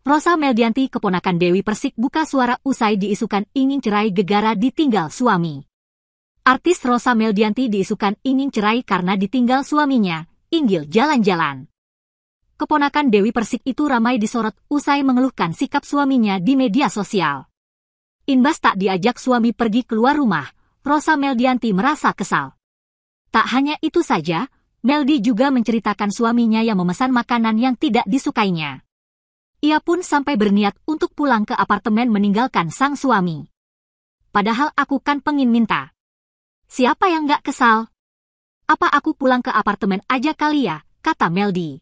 Rosa Meldianti keponakan Dewi Persik buka suara usai diisukan ingin cerai gegara ditinggal suami. Artis Rosa Meldianti diisukan ingin cerai karena ditinggal suaminya, Inggil jalan-jalan. Keponakan Dewi Persik itu ramai disorot usai mengeluhkan sikap suaminya di media sosial. Imbas tak diajak suami pergi keluar rumah, Rosa Meldianti merasa kesal. Tak hanya itu saja, Meldi juga menceritakan suaminya yang memesan makanan yang tidak disukainya ia pun sampai berniat untuk pulang ke apartemen meninggalkan sang suami. Padahal aku kan pengin minta. Siapa yang gak kesal? Apa aku pulang ke apartemen aja kali ya, kata Meldi.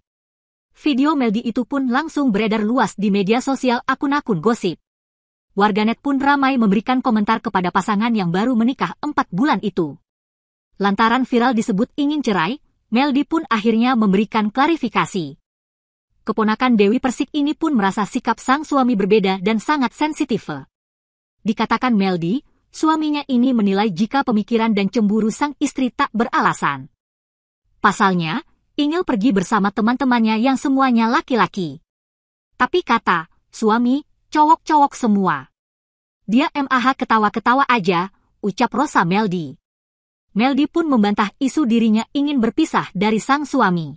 Video Meldi itu pun langsung beredar luas di media sosial akun-akun gosip. Warganet pun ramai memberikan komentar kepada pasangan yang baru menikah empat bulan itu. Lantaran viral disebut ingin cerai, Meldi pun akhirnya memberikan klarifikasi keponakan Dewi Persik ini pun merasa sikap sang suami berbeda dan sangat sensitif. Dikatakan Meldi, suaminya ini menilai jika pemikiran dan cemburu sang istri tak beralasan. Pasalnya, Ingil pergi bersama teman-temannya yang semuanya laki-laki. Tapi kata, suami, cowok-cowok semua. Dia MAH ketawa-ketawa aja, ucap Rosa Meldi. Meldi pun membantah isu dirinya ingin berpisah dari sang suami.